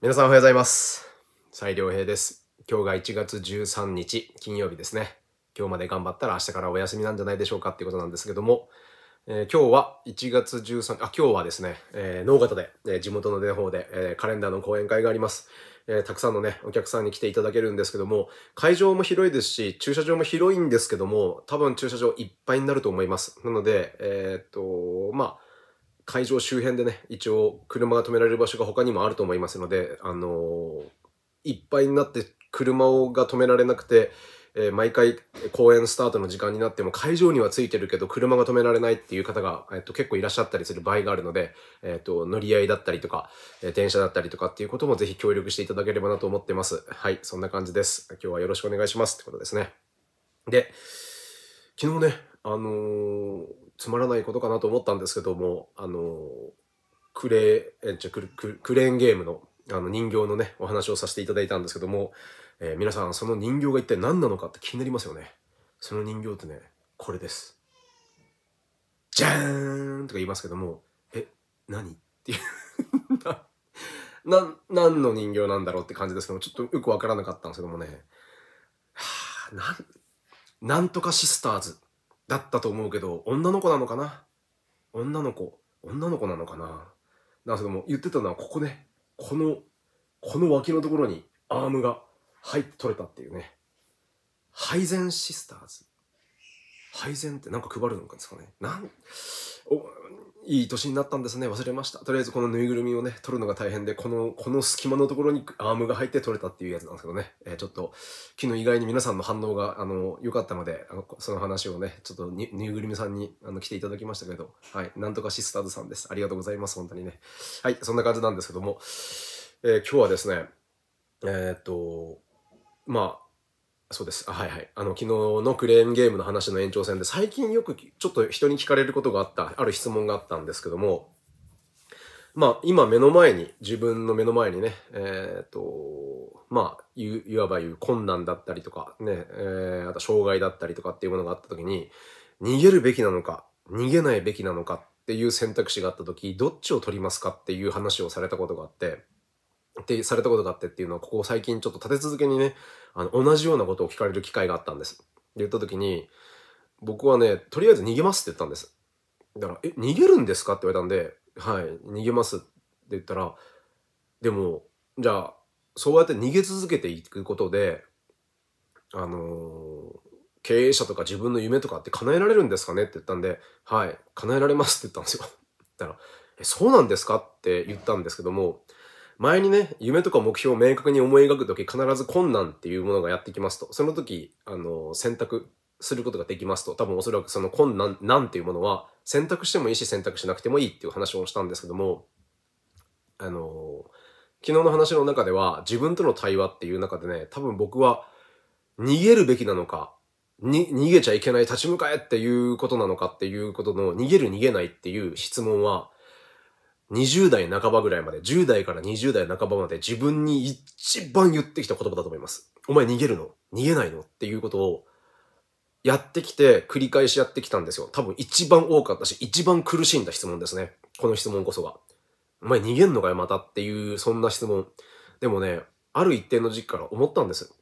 皆さんおはようございます。斉良平です。今日が1月13日、金曜日ですね。今日まで頑張ったら明日からお休みなんじゃないでしょうかっていうことなんですけども、えー、今日は1月13あ、今日はですね、えー、農方で、えー、地元の出方で、えカレンダーの講演会があります。えたくさんのね、お客さんに来ていただけるんですけども、会場も広いですし、駐車場も広いんですけども、多分駐車場いっぱいになると思います。なので、えっと、まあ、会場周辺でね、一応車が止められる場所が他にもあると思いますので、あのいっぱいになって車をが止められなくて、えー、毎回公演スタートの時間になっても会場にはついてるけど車が止められないっていう方が、えっと、結構いらっしゃったりする場合があるので、えっと、乗り合いだったりとか、え電車だったりとかっていうこともぜひ協力していただければなと思ってます。はい、そんな感じです。今日はよろしくお願いしますってことですね。で、昨日ね、あのー、つまらないことかなと思ったんですけども、あのー、クレー、え、じゃ、クレーンゲームの、あの人形のね、お話をさせていただいたんですけども、えー、皆さんその人形が一体何なのかって気になりますよねその人形ってねこれですじゃーんとか言いますけどもえ何っていう な何の人形なんだろうって感じですけどちょっとよくわからなかったんですけどもねはあなんなんとかシスターズだったと思うけど女の子なのかな女の子女の子なのかななんすけども言ってたのはここねこのこの脇のところにアームがはい取れたっていうね配膳シスターズ配膳ってなんか配るのかですかねなんおいい年になったんですね忘れましたとりあえずこのぬいぐるみをね取るのが大変でこのこの隙間のところにアームが入って取れたっていうやつなんですけどね、えー、ちょっと昨日意外に皆さんの反応があの良かったのであのその話をねちょっとぬいぐるみさんにあの来ていただきましたけどはいなんとかシスターズさんですありがとうございます本当にねはいそんな感じなんですけども、えー、今日はですねえー、っとまあ、そうです。はいはい。あの、昨日のクレーンゲームの話の延長戦で、最近よくちょっと人に聞かれることがあった、ある質問があったんですけども、まあ、今目の前に、自分の目の前にね、えっ、ー、と、まあ、いわば言う困難だったりとか、ね、えー、あと障害だったりとかっていうものがあった時に、逃げるべきなのか、逃げないべきなのかっていう選択肢があった時、どっちを取りますかっていう話をされたことがあって、ってされたことがあってっていうのは、ここ最近ちょっと立て続けにね、あの、同じようなことを聞かれる機会があったんです。で言った時に、僕はね、とりあえず逃げますって言ったんです。だから、え、逃げるんですかって言われたんで、はい、逃げますって言ったら、でも、じゃあ、そうやって逃げ続けていくことで、あのー経営者とか自分の夢とかって叶えられるんですかねって言ったんで、はい、叶えられますって言ったんですよ。だ から、え、そうなんですかって言ったんですけども、前にね、夢とか目標を明確に思い描くとき、必ず困難っていうものがやってきますと、その時、あの、選択することができますと、多分おそらくその困難、なんていうものは、選択してもいいし、選択しなくてもいいっていう話をしたんですけども、あの、昨日の話の中では、自分との対話っていう中でね、多分僕は、逃げるべきなのか、に、逃げちゃいけない、立ち向かえっていうことなのかっていうことの、逃げる逃げないっていう質問は、20代半ばぐらいまで、10代から20代半ばまで自分に一番言ってきた言葉だと思います。お前逃げるの逃げないのっていうことをやってきて、繰り返しやってきたんですよ。多分一番多かったし、一番苦しんだ質問ですね。この質問こそが。お前逃げんのかよ、またっていう、そんな質問。でもね、ある一定の時期から思ったんです。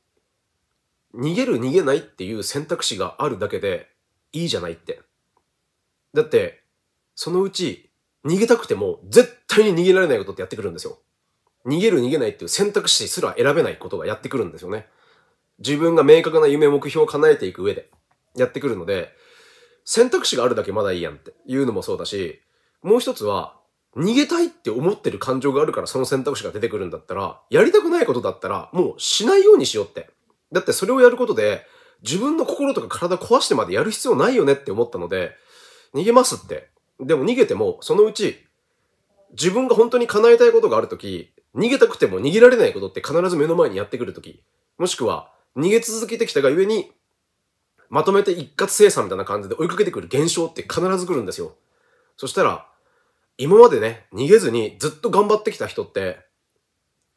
逃げる、逃げないっていう選択肢があるだけでいいじゃないって。だって、そのうち逃げたくても絶対に逃げられないことってやってくるんですよ。逃げる逃げないっていう選択肢すら選べないことがやってくるんですよね。自分が明確な夢、目標を叶えていく上でやってくるので、選択肢があるだけまだいいやんっていうのもそうだし、もう一つは、逃げたいって思ってる感情があるからその選択肢が出てくるんだったら、やりたくないことだったら、もうしないようにしようって。だってそれをやることで、自分の心とか体壊してまでやる必要ないよねって思ったので、逃げますってでも逃げても、そのうち、自分が本当に叶えたいことがあるとき、逃げたくても逃げられないことって必ず目の前にやってくるとき、もしくは、逃げ続けてきたがゆえに、まとめて一括生産みたいな感じで追いかけてくる現象って必ず来るんですよ。そしたら、今までね、逃げずにずっと頑張ってきた人って、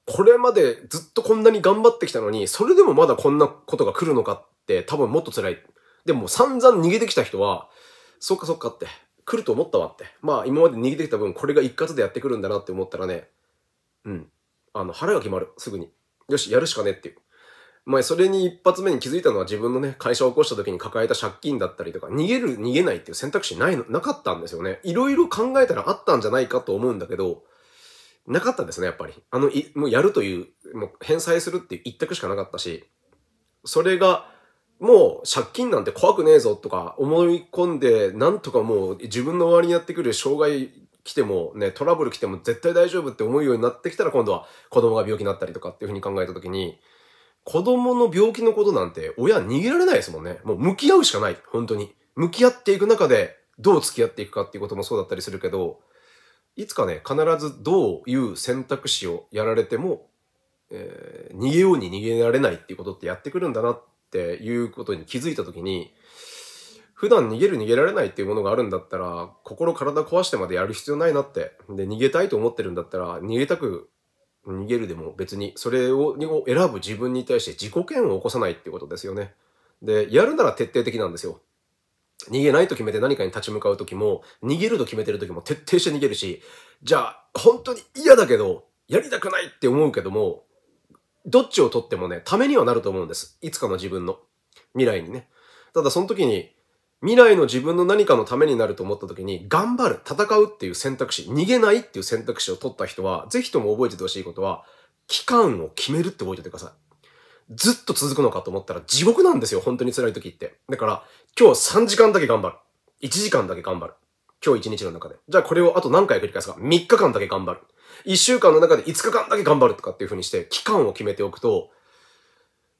これまでずっとこんなに頑張ってきたのに、それでもまだこんなことが来るのかって多分もっと辛い。でも散々逃げてきた人は、そっかそっかって、来ると思ったわって。まあ今まで逃げてきた分、これが一括でやってくるんだなって思ったらね、うん。あの、腹が決まる、すぐに。よし、やるしかねっていう。まあそれに一発目に気づいたのは自分のね、会社を起こした時に抱えた借金だったりとか、逃げる、逃げないっていう選択肢ないの、なかったんですよね。いろいろ考えたらあったんじゃないかと思うんだけど、なかったですね、やっぱり。あの、いもうやるという、もう返済するっていう一択しかなかったし、それが、もう借金なんて怖くねえぞとか思い込んで、なんとかもう自分の周りにやってくる障害来てもね、トラブル来ても絶対大丈夫って思うようになってきたら今度は子供が病気になったりとかっていうふうに考えた時に、子供の病気のことなんて親逃げられないですもんね。もう向き合うしかない。本当に。向き合っていく中でどう付き合っていくかっていうこともそうだったりするけど、いつかね、必ずどういう選択肢をやられても、えー、逃げように逃げられないっていうことってやってくるんだなってっていうことに気づいた時に普段逃げる逃げられないっていうものがあるんだったら心体壊してまでやる必要ないなってで逃げたいと思ってるんだったら逃げたく逃げるでも別にそれを選ぶ自分に対して自己嫌悪を起こさないっていうことですよねでやるなら徹底的なんですよ逃げないと決めて何かに立ち向かう時も逃げると決めてる時も徹底して逃げるしじゃあ本当に嫌だけどやりたくないって思うけどもどっちを取ってもね、ためにはなると思うんです。いつかの自分の未来にね。ただその時に、未来の自分の何かのためになると思った時に、頑張る、戦うっていう選択肢、逃げないっていう選択肢を取った人は、ぜひとも覚えててほしいことは、期間を決めるって覚えててください。ずっと続くのかと思ったら地獄なんですよ、本当に辛い時って。だから、今日3時間だけ頑張る。1時間だけ頑張る。今日1日の中で。じゃあこれをあと何回繰り返すか。3日間だけ頑張る。1週間の中で5日間だけ頑張るとかっていう風にして、期間を決めておくと、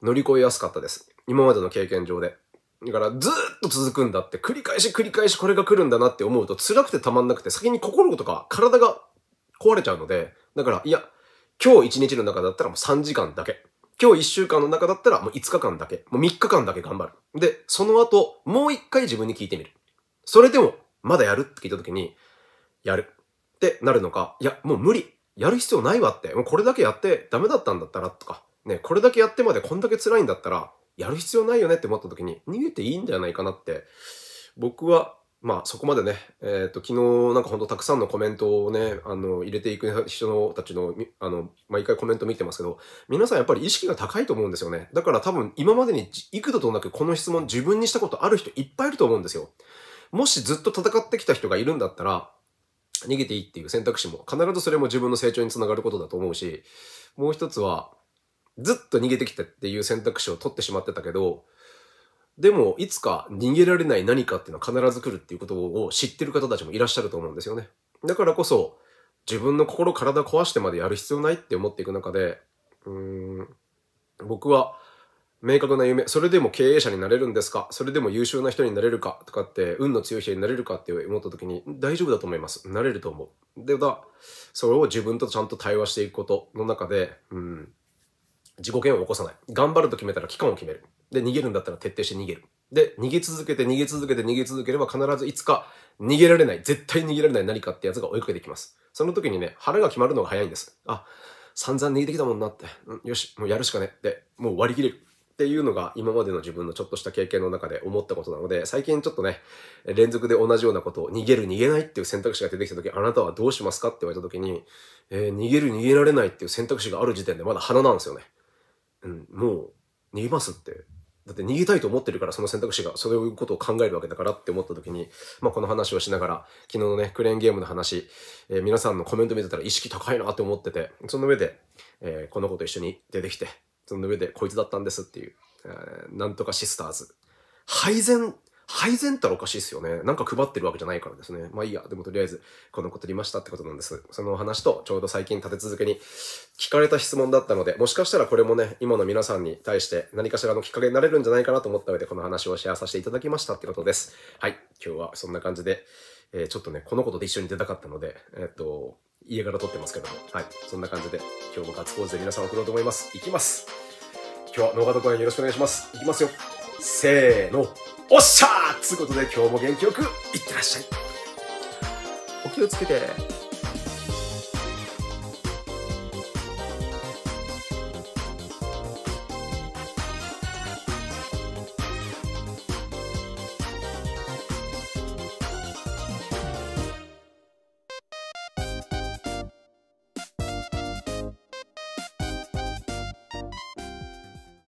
乗り越えやすかったです。今までの経験上で。だからずっと続くんだって、繰り返し繰り返しこれが来るんだなって思うと辛くてたまんなくて、先に心とか体が壊れちゃうので、だから、いや、今日1日の中だったらもう3時間だけ。今日1週間の中だったらもう5日間だけ。もう3日間だけ頑張る。で、その後、もう1回自分に聞いてみる。それでも、まだやるって聞いた時に、やる。ってなるのか、いや、もう無理。やる必要ないわって。もうこれだけやってダメだったんだったらとか、ね、これだけやってまでこんだけ辛いんだったら、やる必要ないよねって思った時に、逃げていいんじゃないかなって、僕は、まあそこまでね、えっ、ー、と、昨日なんかほんとたくさんのコメントをね、あの、入れていく人たちの、あの、毎回コメント見てますけど、皆さんやっぱり意識が高いと思うんですよね。だから多分今までに幾度となくこの質問自分にしたことある人いっぱいいると思うんですよ。もしずっと戦ってきた人がいるんだったら、逃げていいっていう選択肢も、必ずそれも自分の成長につながることだと思うし、もう一つは、ずっと逃げてきたっていう選択肢を取ってしまってたけど、でも、いつか逃げられない何かっていうのは必ず来るっていうことを知ってる方たちもいらっしゃると思うんですよね。だからこそ、自分の心体壊してまでやる必要ないって思っていく中で、うーん、僕は明確な夢、それでも経営者になれるんですかそれでも優秀な人になれるかとかって、運の強い人になれるかって思った時に、大丈夫だと思います。なれると思う。で、だ、それを自分とちゃんと対話していくことの中で、うん、自己嫌悪を起こさない。頑張ると決めたら期間を決める。で、逃げるんだったら徹底して逃げる。で、逃げ続けて逃げ続けて逃げ続ければ必ずいつか逃げられない、絶対逃げられない何かってやつが追いかけてきます。その時にね、腹が決まるのが早いんです。あ、散々逃げてきたもんなって、うん、よし、もうやるしかねって、もう割り切れる。っていうのが今までの自分のちょっとした経験の中で思ったことなので、最近ちょっとね、連続で同じようなことを逃げる逃げないっていう選択肢が出てきた時、あなたはどうしますかって言われた時に、えー、逃げる逃げられないっていう選択肢がある時点でまだ鼻なんですよね。うん、もう、逃げますって。だって逃げたいと思ってるからその選択肢が、そういうことを考えるわけだからって思った時に、まあこの話をしながら、昨日のね、クレーンゲームの話、えー、皆さんのコメント見てたら意識高いなって思ってて、その上で、えー、この子と一緒に出てきて、その上でこいつだったんですっていう、えー、なんとかシスターズ。配膳、配膳ったらおかしいですよね。なんか配ってるわけじゃないからですね。まあいいや、でもとりあえず、この子取りましたってことなんです。その話と、ちょうど最近立て続けに聞かれた質問だったので、もしかしたらこれもね、今の皆さんに対して何かしらのきっかけになれるんじゃないかなと思ったので、この話をシェアさせていただきましたってことです。はい、今日はそんな感じで、えー、ちょっとね、この子とで一緒に出たかったので、えー、っと、家柄取撮ってますけども、はい、そんな感じで、今日もガッツポーズで皆さん送ろうと思います。いきます今日はノーカ公演よろしくお願いします。いきますよ。せーの。おっしゃーつうことで今日も元気よくいってらっしゃい。お気をつけて。